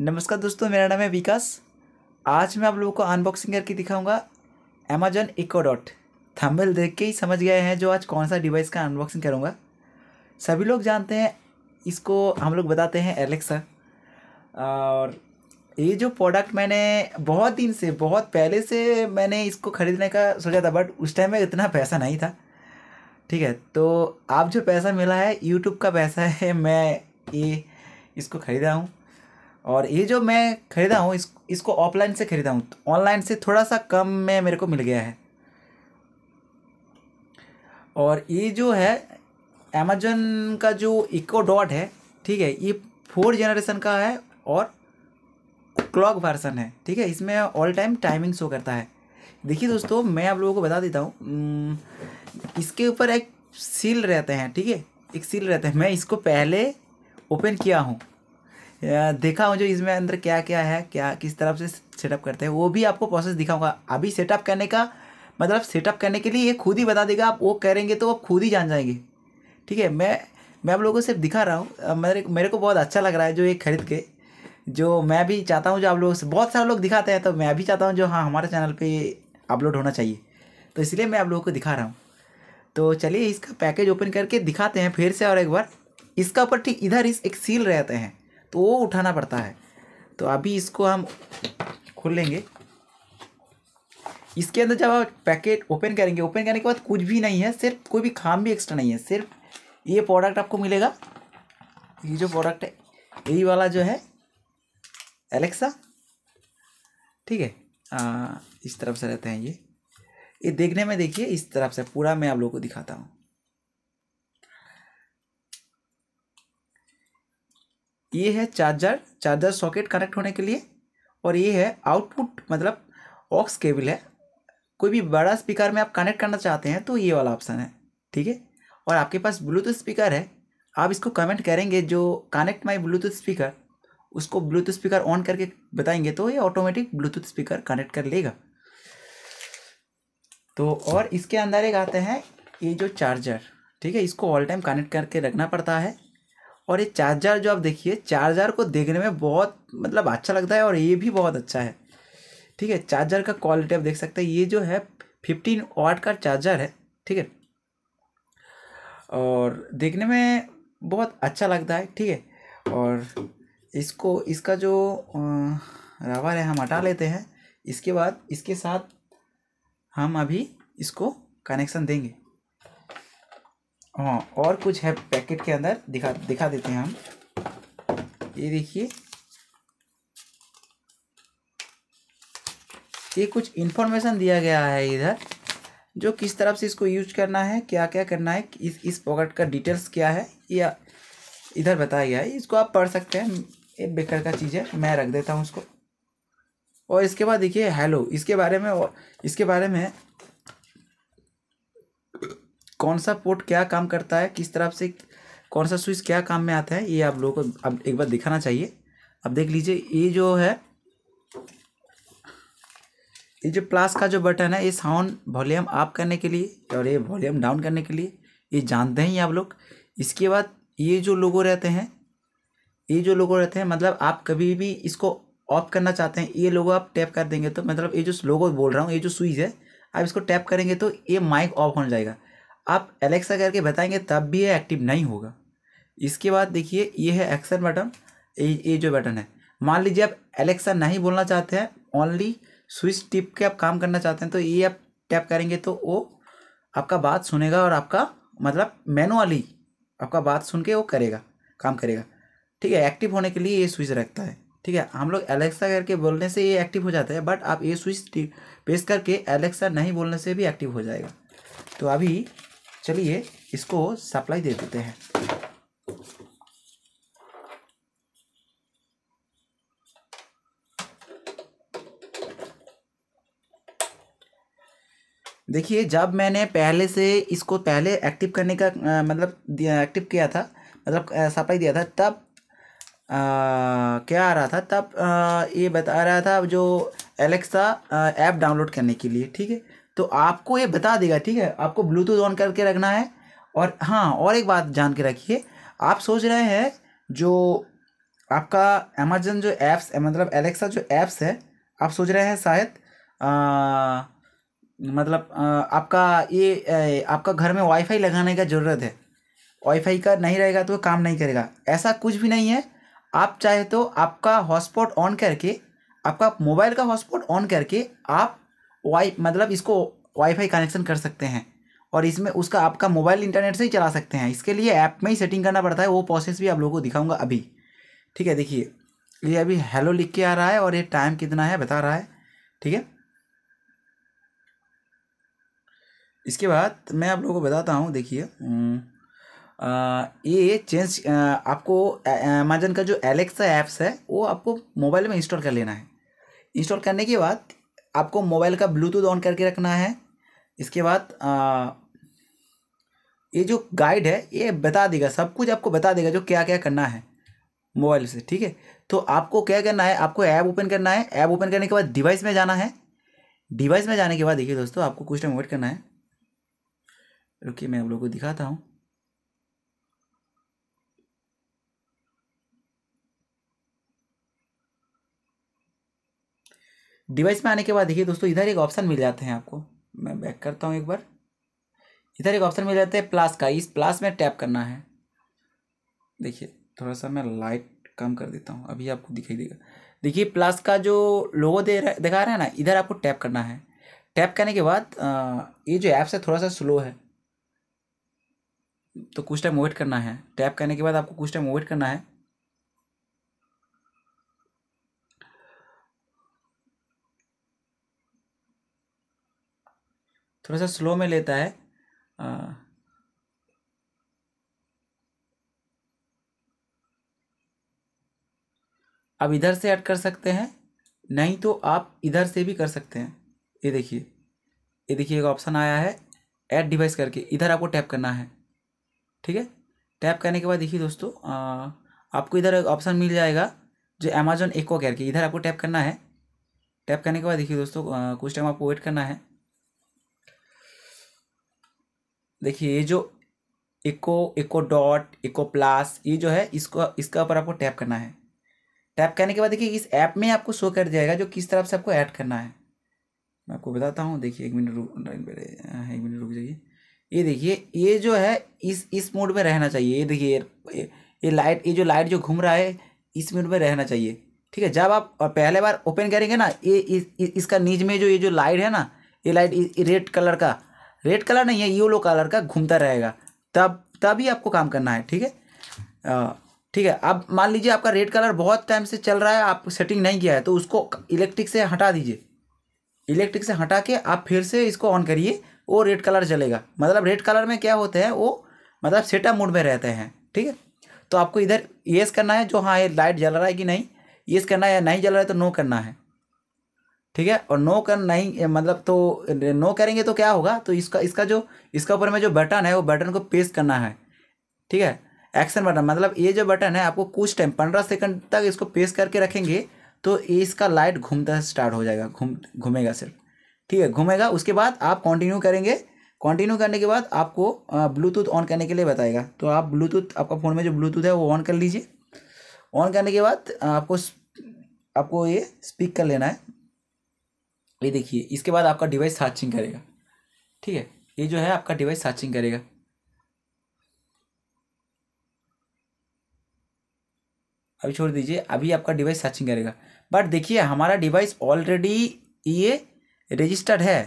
नमस्कार दोस्तों मेरा नाम है विकास आज मैं आप लोगों को अनबॉक्सिंग करके दिखाऊंगा अमेजोन इको डॉट थम्बल देख के ही समझ गए हैं जो आज कौन सा डिवाइस का अनबॉक्सिंग करूंगा सभी लोग जानते हैं इसको हम लोग बताते हैं एलेक्सा और ये जो प्रोडक्ट मैंने बहुत दिन से बहुत पहले से मैंने इसको ख़रीदने का सोचा था बट उस टाइम में इतना पैसा नहीं था ठीक है तो आप जो पैसा मिला है यूट्यूब का पैसा है मैं ये इसको ख़रीदा हूँ और ये जो मैं ख़रीदा हूँ इस इसको ऑफलाइन से ख़रीदा हूँ ऑनलाइन तो से थोड़ा सा कम में मेरे को मिल गया है और ये जो है अमेजन का जो इको डॉट है ठीक है ये फोर जनरेशन का है और क्लॉक वर्सन है ठीक है इसमें ऑल टाइम टाइमिंग शो करता है देखिए दोस्तों मैं आप लोगों को बता देता हूँ इसके ऊपर एक सील रहते हैं ठीक है एक सील रहते हैं मैं इसको पहले ओपन किया हूँ देखा हूँ जो इसमें अंदर क्या क्या है क्या किस तरफ से सेटअप करते हैं वो भी आपको प्रोसेस दिखाऊंगा अभी सेटअप करने का मतलब सेटअप करने के लिए ये खुद ही बता देगा आप वो करेंगे तो आप खुद ही जान जाएंगे ठीक है मैं मैं आप लोगों को सिर्फ दिखा रहा हूँ मेरे मेरे को बहुत अच्छा लग रहा है जो ये खरीद के जो मैं भी चाहता हूँ जो आप लोग बहुत सारे लोग दिखाते हैं तो मैं भी चाहता हूँ जो हाँ हमारे चैनल पर अपलोड होना चाहिए तो इसलिए मैं आप लोगों को दिखा रहा हूँ तो चलिए इसका पैकेज ओपन करके दिखाते हैं फिर से और एक बार इसका ऊपर ठीक इधर इस एक सील रहते हैं तो वो उठाना पड़ता है तो अभी इसको हम खोलेंगे इसके अंदर जब आप पैकेट ओपन करेंगे ओपन करने के बाद कुछ भी नहीं है सिर्फ कोई भी खाम भी एक्स्ट्रा नहीं है सिर्फ ये प्रोडक्ट आपको मिलेगा ये जो प्रोडक्ट है यही वाला जो है एलेक्सा ठीक है आ, इस तरफ से रहते हैं ये ये देखने में देखिए इस तरफ से पूरा मैं आप लोगों को दिखाता हूँ ये है चार्जर चार्जर सॉकेट कनेक्ट होने के लिए और ये है आउटपुट मतलब ऑक्स केबल है कोई भी बड़ा स्पीकर में आप कनेक्ट करना चाहते हैं तो ये वाला ऑप्शन है ठीक है और आपके पास ब्लूटूथ स्पीकर है आप इसको कमेंट करेंगे जो कनेक्ट माई ब्लूटूथ स्पीकर उसको ब्लूटूथ स्पीकर ऑन करके बताएंगे तो ये ऑटोमेटिक ब्लूटूथ स्पीकर कनेक्ट कर लेगा तो और इसके अंदर एक आते हैं ये जो चार्जर ठीक है इसको ऑल टाइम कनेक्ट करके रखना पड़ता है और ये चार्जर जो आप देखिए चार्जर को देखने में बहुत मतलब अच्छा लगता है और ये भी बहुत अच्छा है ठीक है चार्जर का क्वालिटी आप देख सकते हैं ये जो है फिफ्टीन वाट का चार्जर है ठीक है और देखने में बहुत अच्छा लगता है ठीक है और इसको इसका जो रबर है हम हटा लेते हैं इसके बाद इसके साथ हम अभी इसको कनेक्शन देंगे हाँ और कुछ है पैकेट के अंदर दिखा दिखा देते हैं हम ये देखिए ये कुछ इन्फॉर्मेशन दिया गया है इधर जो किस तरफ से इसको यूज करना है क्या क्या करना है इस इस पॉकेट का डिटेल्स क्या है या इधर बताया गया है इसको आप पढ़ सकते हैं ये बेकर का चीज़ है मैं रख देता हूँ उसको और इसके बाद देखिए हेलो इसके बारे में और इसके बारे में कौन सा पोर्ट क्या काम करता है किस तरफ से कौन सा स्विच क्या काम में आता है ये आप लोगों को अब एक बार दिखाना चाहिए अब देख लीजिए ये जो है ये जो प्लस का जो बटन है ये साउंड वॉल्यूम अप करने के लिए और ये वॉल्यूम डाउन करने के लिए ये जानते हैं ये आप लोग इसके बाद ये जो लोगो रहते हैं ये जो लोगो रहते हैं मतलब आप कभी भी इसको ऑफ करना चाहते हैं ये लोगो आप टैप कर देंगे तो मतलब ये जो लोगो बोल रहा हूँ ये जो स्विच है आप इसको टैप करेंगे तो ये माइक ऑफ हो जाएगा आप एलेक्सा करके बताएंगे तब भी ये एक्टिव नहीं होगा इसके बाद देखिए ये है एक्शन बटन ये जो बटन है मान लीजिए आप एलेक्सा नहीं बोलना चाहते हैं ओनली स्विच टिप के आप काम करना चाहते हैं तो ये आप टैप करेंगे तो वो आपका बात सुनेगा और आपका मतलब मैनुअली आपका बात सुन के वो करेगा काम करेगा ठीक है एक्टिव होने के लिए ये स्विच रखता है ठीक है हम लोग एलेक्सा करके बोलने से ये एक्टिव हो जाता है बट आप ये स्विच पेश करके एलेक्सा नहीं बोलने से भी एक्टिव हो जाएगा तो अभी चलिए इसको सप्लाई दे देते हैं देखिए जब मैंने पहले से इसको पहले एक्टिव करने का आ, मतलब एक्टिव किया था मतलब सप्लाई दिया था तब आ, क्या आ रहा था तब आ, ये बता रहा था जो एलेक्सा ऐप डाउनलोड करने के लिए ठीक है तो आपको ये बता देगा ठीक है आपको ब्लूटूथ ऑन करके रखना है और हाँ और एक बात जान के रखिए आप सोच रहे हैं जो आपका अमेजन जो ऐप्स मतलब एलेक्सा जो ऐप्स है आप सोच रहे हैं शायद मतलब आ, आपका ये आपका घर में वाईफाई लगाने का ज़रूरत है वाईफाई का नहीं रहेगा तो काम नहीं करेगा ऐसा कुछ भी नहीं है आप चाहे तो आपका हॉटस्पॉट ऑन करके आपका मोबाइल का हॉटस्पॉट ऑन करके आप वाई मतलब इसको वाईफाई कनेक्शन कर सकते हैं और इसमें उसका आपका मोबाइल इंटरनेट से ही चला सकते हैं इसके लिए ऐप में ही सेटिंग करना पड़ता है वो प्रोसेस भी आप लोगों को दिखाऊंगा अभी ठीक है देखिए ये अभी हेलो लिख के आ रहा है और ये टाइम कितना है बता रहा है ठीक है इसके बाद मैं आप लोगों को बताता हूँ देखिए हम्म, ये चेंज आ, आपको अमेजन का जो एलेक्सा ऐप्स है वो आपको मोबाइल में इंस्टॉल कर लेना है इंस्टॉल करने के बाद आपको मोबाइल का ब्लूटूथ ऑन करके रखना है इसके बाद आ, ये जो गाइड है ये बता देगा सब कुछ आपको बता देगा जो क्या क्या करना है मोबाइल से ठीक है तो आपको क्या करना है आपको ऐप ओपन करना है ऐप ओपन करने के बाद डिवाइस में जाना है डिवाइस में जाने के बाद देखिए दोस्तों आपको कुछ टाइम वेट करना है रुकिए मैं आप लोगों को दिखाता हूँ डिवाइस में आने के बाद देखिए दोस्तों इधर एक ऑप्शन मिल जाते हैं आपको मैं बैक करता हूँ एक बार इधर एक ऑप्शन मिल जाता है प्लस का इस प्लस में टैप करना है देखिए थोड़ा सा मैं लाइट कम कर देता हूँ अभी आपको दिखाई देगा देखिए प्लस का जो लोगो दे रहा दिखा रहे हैं ना इधर आपको टैप करना है टैप करने के बाद ये जो ऐप्स है थोड़ा सा स्लो है तो कुछ टाइम वेट करना है टैप करने के बाद आपको कुछ टाइम वेट करना है थोड़ा सा स्लो में लेता है आ, अब इधर से ऐड कर सकते हैं नहीं तो आप इधर से भी कर सकते हैं ये देखिए ये देखिए एक ऑप्शन आया है ऐड डिवाइस करके इधर आपको टैप करना है ठीक है टैप करने के बाद देखिए दोस्तों आ, आपको इधर एक ऑप्शन मिल जाएगा जो अमेजोन एको करके इधर आपको टैप करना है टैप करने के बाद देखिए दोस्तों आ, कुछ टाइम आपको वेट करना है देखिए ये जो Echo Echo Dot Echo Plus ये जो है इसको इसका ऊपर आपको टैप करना है टैप करने के बाद देखिए इस ऐप में आपको शो कर जाएगा जो किस तरफ से आपको ऐड करना है मैं आपको बताता हूँ देखिए एक मिनट रुक हाँ, एक मिनट रुक जाइए ये देखिए ये जो है इस इस मोड में रहना चाहिए ये देखिए ये लाइट ये जो लाइट जो घूम रहा है इस मोड में रहना चाहिए ठीक है जब आप पहले बार ओपन करेंगे ना ये इस, इसका नीच में जो ये जो लाइट है ना ये लाइट रेड कलर का रेड कलर नहीं है येलो कलर का घूमता रहेगा तब तभी आपको काम करना है ठीक है ठीक है अब मान लीजिए आपका रेड कलर बहुत टाइम से चल रहा है आप सेटिंग नहीं किया है तो उसको इलेक्ट्रिक से हटा दीजिए इलेक्ट्रिक से हटा के आप फिर से इसको ऑन करिए वो रेड कलर चलेगा मतलब रेड कलर में क्या होते हैं वो मतलब सेटअप मोड में रहते हैं ठीक है तो आपको इधर येस करना है जो हाँ ये लाइट जल रहा है कि नहीं येस करना है या नहीं जल रहा है तो नो करना है ठीक है और नो कर नहीं मतलब तो नो करेंगे तो क्या होगा तो इसका इसका जो इसका ऊपर में जो बटन है वो बटन को पेस्ट करना है ठीक है एक्शन बटन मतलब ये जो बटन है आपको कुछ टाइम पंद्रह सेकंड तक इसको पेस्ट करके रखेंगे तो इसका लाइट घूमता स्टार्ट हो जाएगा घूम घूमेगा सिर्फ ठीक है घूमेगा उसके बाद आप कंटिन्यू करेंगे कंटिन्यू करने के बाद आपको ब्लूटूथ ऑन करने के लिए बताएगा तो आप ब्लूटूथ आपका फ़ोन में जो ब्लूटूथ है वो ऑन कर लीजिए ऑन करने के बाद आपको आपको ये स्पीक कर लेना है ये देखिए इसके बाद आपका डिवाइस सर्चिंग करेगा ठीक है ये जो है आपका डिवाइस सर्चिंग करेगा अभी छोड़ दीजिए अभी आपका डिवाइस सर्चिंग करेगा बट देखिए हमारा डिवाइस ऑलरेडी ये रजिस्टर्ड है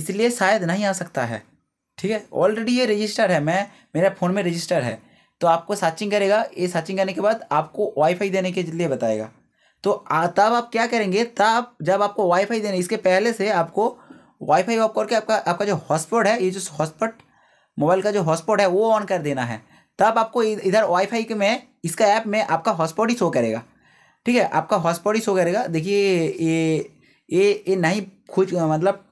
इसलिए शायद नहीं आ सकता है ठीक है ऑलरेडी ये रजिस्टर्ड है मैं मेरा फ़ोन में रजिस्टर है तो आपको सर्चिंग करेगा ये सर्चिंग करने के बाद आपको वाईफाई देने के लिए बताएगा तो तब आप क्या करेंगे तब जब आपको वाईफाई देना इसके पहले से आपको वाईफाई ऑफ करके आपका आपका जो हॉटस्पॉट है ये जो हॉटस्पॉट मोबाइल का जो हॉटस्पॉट है वो ऑन कर देना है तब आपको इधर वाईफाई के में इसका ऐप में आपका हॉटस्पॉट ही शो करेगा ठीक है आपका हॉटस्पॉट ही शो करेगा देखिए ये ये ये नहीं खुद मतलब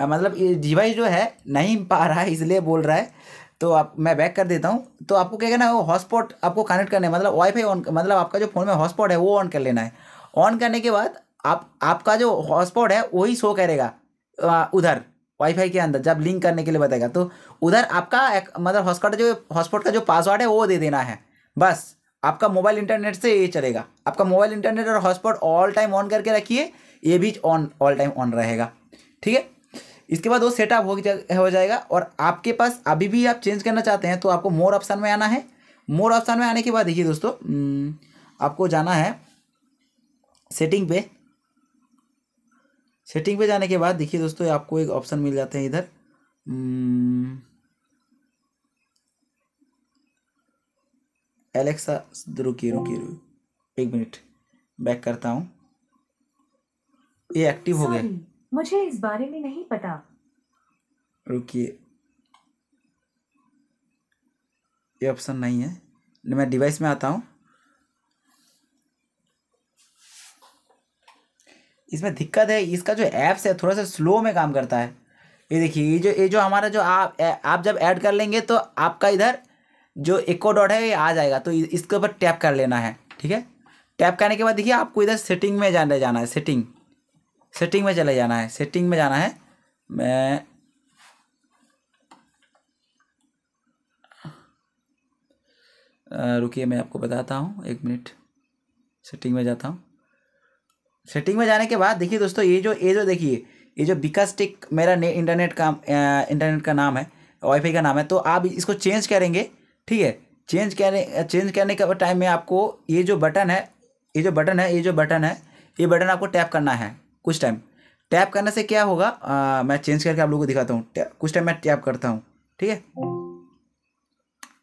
मतलब ये डिवाइस जो है नहीं पा रहा है इसलिए बोल रहा है तो आप मैं बैक कर देता हूँ तो आपको क्या करना है वो हॉटस्पॉट आपको कनेक्ट करना है मतलब वाईफाई ऑन मतलब आपका जो फ़ोन में हॉटस्पॉट है वो ऑन कर लेना है ऑन करने के बाद आप आपका जो हॉटस्पॉट है वही शो करेगा उधर वाईफाई के अंदर जब लिंक करने के लिए बताएगा तो उधर आपका एक, मतलब हॉटस्पॉट जो हॉटस्पॉट का जो पासवर्ड है वो दे देना है बस आपका मोबाइल इंटरनेट से ये चलेगा आपका मोबाइल इंटरनेट और हॉटस्पॉट ऑल टाइम ऑन करके रखिए ये भी ऑन ऑल टाइम ऑन रहेगा ठीक है इसके बाद वो सेटअप हो जा, हो जाएगा और आपके पास अभी भी आप चेंज करना चाहते हैं तो आपको मोर ऑप्शन में आना है मोर ऑप्शन में आने के बाद देखिए दोस्तों हम्म, आपको जाना है सेटिंग पे सेटिंग पे जाने के बाद देखिए दोस्तों आपको एक ऑप्शन मिल जाते हैं इधर एलेक्सा रुकी रुकी रुकी एक मिनट बैक करता हूँ ये एक्टिव हो गया मुझे इस बारे में नहीं पता रुकिए ये ऑप्शन नहीं है मैं डिवाइस में आता हूँ इसमें दिक्कत है इसका जो ऐप्स है थोड़ा सा स्लो में काम करता है ये देखिए ये जो ये जो हमारा जो आप आप जब ऐड कर लेंगे तो आपका इधर जो इको डॉट है ये आ जाएगा तो इसके ऊपर टैप कर लेना है ठीक है टैप करने के बाद देखिए आपको इधर सेटिंग में जाने जाना है सेटिंग सेटिंग में चले जाना है सेटिंग में जाना है मैं रुकिए मैं आपको बताता हूँ एक मिनट सेटिंग में जाता हूँ सेटिंग में जाने के बाद देखिए दोस्तों ये जो ये जो देखिए ये जो बिकास टिक मेरा ने इंटरनेट का इंटरनेट का नाम है वाईफाई का नाम है तो आप इसको चेंज करेंगे ठीक है चेंज करने चेंज करने के टाइम में आपको ये जो बटन है ये जो बटन है ये जो बटन है ये बटन आपको टैप करना है कुछ टाइम टैप करने से क्या होगा आ, मैं चेंज करके आप लोगों को दिखाता हूँ कुछ टाइम मैं टैप करता हूँ ठीक है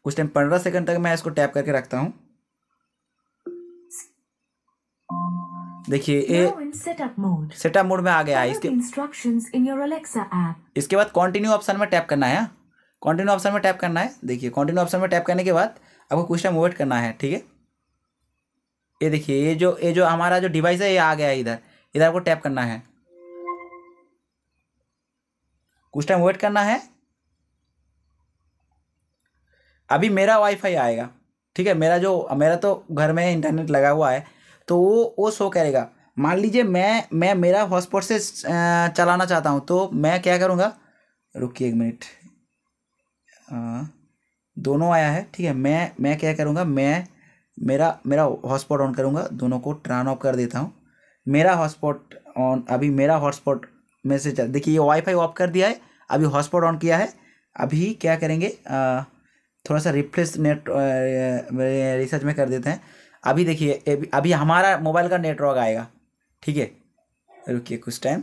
कुछ टाइम पंद्रह सेकंड तक मैं इसको टैप करके रखता हूँ देखिए ये सेटअप मोड में आ गया है इसके instructions in your Alexa app इसके बाद कंटिन्यू ऑप्शन में टैप करना है कंटिन्यू हाँ? ऑप्शन में टैप करना है देखिए कंटिन्यू ऑप्शन में टैप करने के बाद आपको कुछ टाइम वेट करना है ठीक है ये देखिए ये जो ये जो हमारा जो डिवाइस है ये आ गया है इधर इधर आपको टैप करना है कुछ टाइम वेट करना है अभी मेरा वाईफाई आएगा ठीक है मेरा जो मेरा तो घर में इंटरनेट लगा हुआ है तो वो वो शो करेगा मान लीजिए मैं मैं मेरा हॉटस्पॉट से चलाना चाहता हूँ तो मैं क्या करूँगा रुकिए एक मिनट दोनों आया है ठीक है मैं मैं क्या करूँगा मैं मेरा मेरा हॉटस्पॉट ऑन करूँगा दोनों को टर्न ऑफ कर देता हूँ मेरा हॉटस्पॉट ऑन अभी मेरा हॉटस्पॉट में से चल देखिए ये वाईफाई ऑफ कर दिया है अभी हॉटस्पॉट ऑन किया है अभी क्या करेंगे आ, थोड़ा सा रिफ्रेश नेट रिसर्च में कर देते हैं अभी देखिए अभी हमारा मोबाइल का नेटवर्क आएगा ठीक है रुकिए कुछ टाइम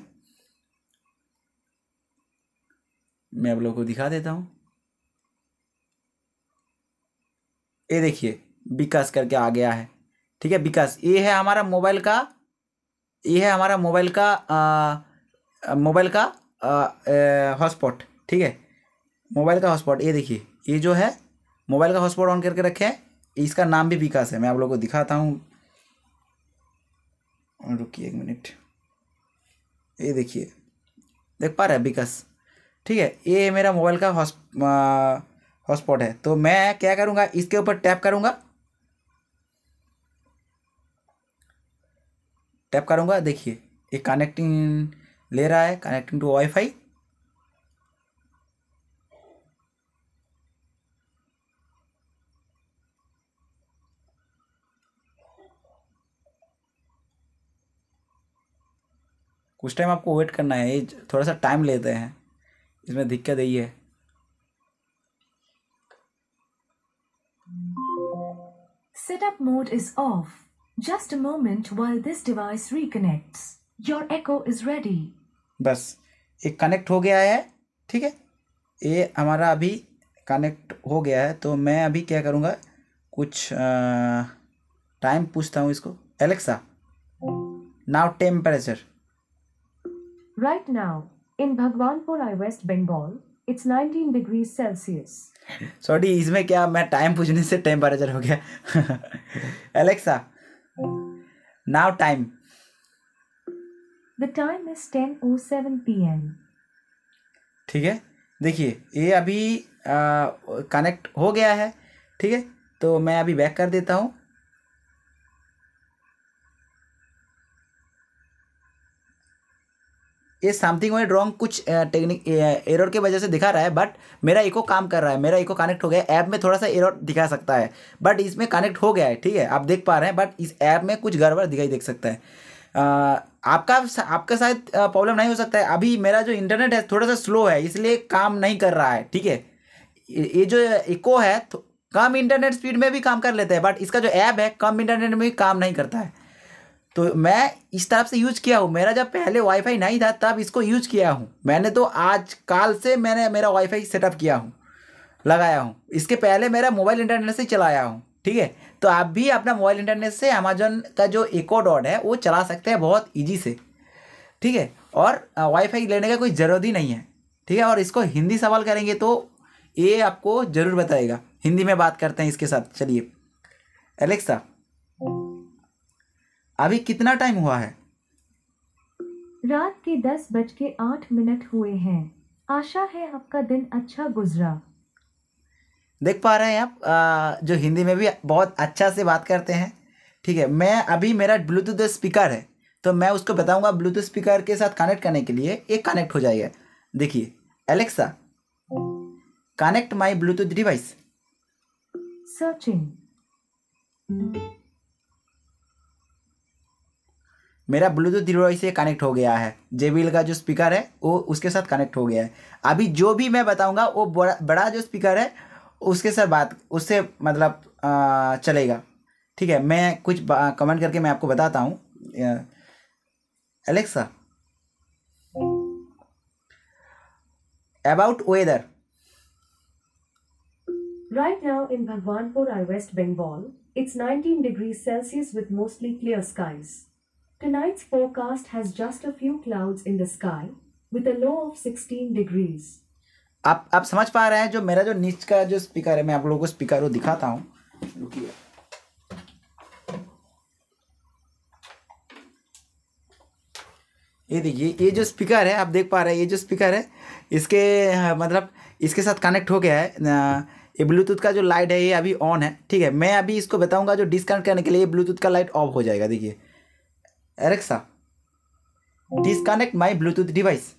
मैं आप लोगों को दिखा देता हूँ ये देखिए विकास करके आ गया है ठीक है विकास ये है हमारा मोबाइल का ये है हमारा मोबाइल का मोबाइल का हॉटस्पॉट ठीक है मोबाइल का हॉटस्पॉट ये देखिए ये जो है मोबाइल का हॉटस्पॉट ऑन करके रखे हैं इसका नाम भी विकास है मैं आप लोगों को दिखाता हूँ रुकिए एक मिनट ये देखिए देख पा रहे विकास ठीक है ये मेरा मोबाइल का हॉस हॉटस्पॉट है तो मैं क्या करूँगा इसके ऊपर टैप करूँगा टैप करूँगा देखिए ये कनेक्टिंग ले रहा है कनेक्टिंग टू वाईफाई कुछ टाइम आपको वेट करना है ये थोड़ा सा टाइम लेते हैं इसमें दिक्कत यही है Setup बस एक कनेक्ट हो गया है ठीक है ये हमारा अभी कनेक्ट हो गया है तो मैं अभी क्या करूँगा कुछ टाइम पूछता हूँ इसको Alexa now temperature Right now, in Bhagwanpur, I West Bengal, it's 19 degrees Celsius. Sorry इसमें क्या मैं टाइम पूछने से टेम्परेचर हो गया Alexa, now time. The time is 10:07 p.m. ठीक है देखिए ये अभी कनेक्ट हो गया है ठीक है तो मैं अभी बैक कर देता हूँ ये समथिंग वाइड रॉन्ग कुछ टेक्निक एरर के वजह से दिखा रहा है बट मेरा इको काम कर रहा है मेरा इको कनेक्ट हो गया ऐप में थोड़ा सा एरर दिखा सकता है बट इसमें कनेक्ट हो गया है ठीक है आप देख पा रहे हैं बट इस ऐप में कुछ गड़बड़ दिखाई देख सकता है आपका आपका शायद प्रॉब्लम नहीं हो सकता है अभी मेरा जो इंटरनेट है थोड़ा सा स्लो है इसलिए काम नहीं कर रहा है ठीक है ये जो इको है तो कम इंटरनेट स्पीड में भी काम कर लेते हैं बट इसका जो ऐप है कम इंटरनेट में भी काम नहीं करता है तो मैं इस तरफ से यूज किया हूँ मेरा जब पहले वाईफाई नहीं था तब इसको यूज किया हूँ मैंने तो आज काल से मैंने मेरा वाईफाई सेटअप किया हूँ लगाया हूँ इसके पहले मेरा मोबाइल इंटरनेट से चलाया हूँ ठीक है तो आप भी अपना मोबाइल इंटरनेट से अमेजोन का जो एको डॉट है वो चला सकते हैं बहुत ईजी से ठीक है और वाईफाई लेने का कोई ज़रूरत ही नहीं है ठीक है और इसको हिंदी सवाल करेंगे तो ये आपको ज़रूर बताएगा हिंदी में बात करते हैं इसके साथ चलिए एलेक्सा अभी कितना टाइम हुआ है रात के दस बज के आठ मिनट हुए हैं आशा है आपका दिन अच्छा गुजरा देख पा रहे हैं आप जो हिंदी में भी बहुत अच्छा से बात करते हैं ठीक है मैं अभी मेरा ब्लूटूथ स्पीकर है तो मैं उसको बताऊंगा ब्लूटूथ स्पीकर के साथ कनेक्ट करने के लिए एक कनेक्ट हो जाएगा देखिए Alexa connect my bluetooth device searching मेरा ब्लूटूथ डिवाइस से कनेक्ट हो गया है जे का जो स्पीकर है वो उसके साथ कनेक्ट हो गया है अभी जो भी मैं बताऊँगा वो बड़ा बड़ा जो स्पीकर है उसके साथ बात उससे मतलब चलेगा ठीक है मैं कुछ कमेंट करके मैं आपको बताता हूँ Alexa about weather Right now in Bhagwanpur, I West Bengal, it's 19 degrees Celsius with mostly clear skies. Tonight's forecast has just a few clouds in the sky with a low of 16 degrees. आप आप समझ पा रहे हैं जो मेरा जो नीच का जो स्पीकर है मैं आप लोगों को स्पीकर वो दिखाता हूँ ये देखिए ये जो स्पीकर है आप देख पा रहे हैं ये जो स्पीकर है इसके हाँ, मतलब इसके साथ कनेक्ट हो गया है ये ब्लूटूथ का जो लाइट है ये अभी ऑन है ठीक है मैं अभी इसको बताऊंगा जो डिस्कनेक्ट करने के लिए ब्लूटूथ का लाइट ऑफ हो जाएगा देखिए Alexa disconnect my bluetooth device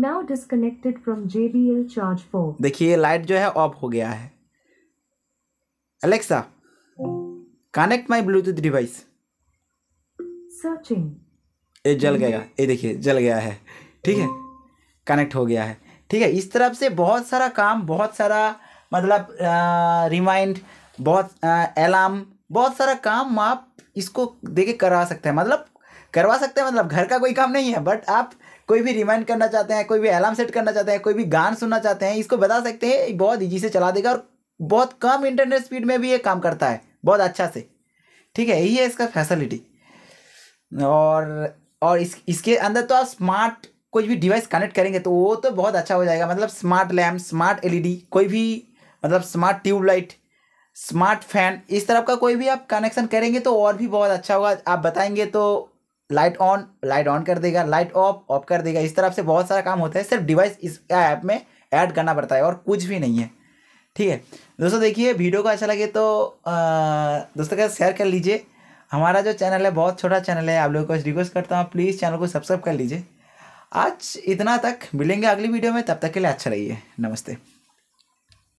now disconnected from JBL charge 4 देखिए लाइट जो है ऑफ हो गया है Alexa, connect my bluetooth device Searching. ये जल गया ये देखिए जल गया है ठीक है कनेक्ट हो गया है ठीक है इस तरफ से बहुत सारा काम बहुत सारा मतलब रिमाइंड बहुत अलार्म बहुत सारा काम आप इसको दे के करा सकते हैं मतलब करवा सकते हैं मतलब घर का कोई काम नहीं है बट आप कोई भी रिमाइंड करना चाहते हैं कोई भी अलार्म सेट करना चाहते हैं कोई भी गान सुनना चाहते हैं इसको बता सकते हैं बहुत ईजी से चला देगा और बहुत कम इंटरनेट स्पीड में भी ये काम करता है बहुत अच्छा से ठीक है यही है इसका फैसिलिटी और और इस इसके अंदर तो आप स्मार्ट कोई भी डिवाइस कनेक्ट करेंगे तो वो तो बहुत अच्छा हो जाएगा मतलब स्मार्ट लैम्प स्मार्ट एलईडी कोई भी मतलब स्मार्ट ट्यूबलाइट स्मार्ट फैन इस तरफ का कोई भी आप कनेक्शन करेंगे तो और भी बहुत अच्छा होगा आप बताएंगे तो लाइट ऑन लाइट ऑन कर देगा लाइट ऑफ ऑफ कर देगा इस तरफ से बहुत सारा काम होता है सिर्फ डिवाइस इस ऐप में ऐड करना पड़ता है और कुछ भी नहीं है ठीक है दोस्तों देखिए वीडियो को अच्छा लगे तो आ, दोस्तों के साथ शेयर कर लीजिए हमारा जो चैनल है बहुत छोटा चैनल है आप लोगों को रिक्वेस्ट करता हूँ प्लीज़ चैनल को सब्सक्राइब कर लीजिए आज इतना तक मिलेंगे अगली वीडियो में तब तक के लिए अच्छा रहिए नमस्ते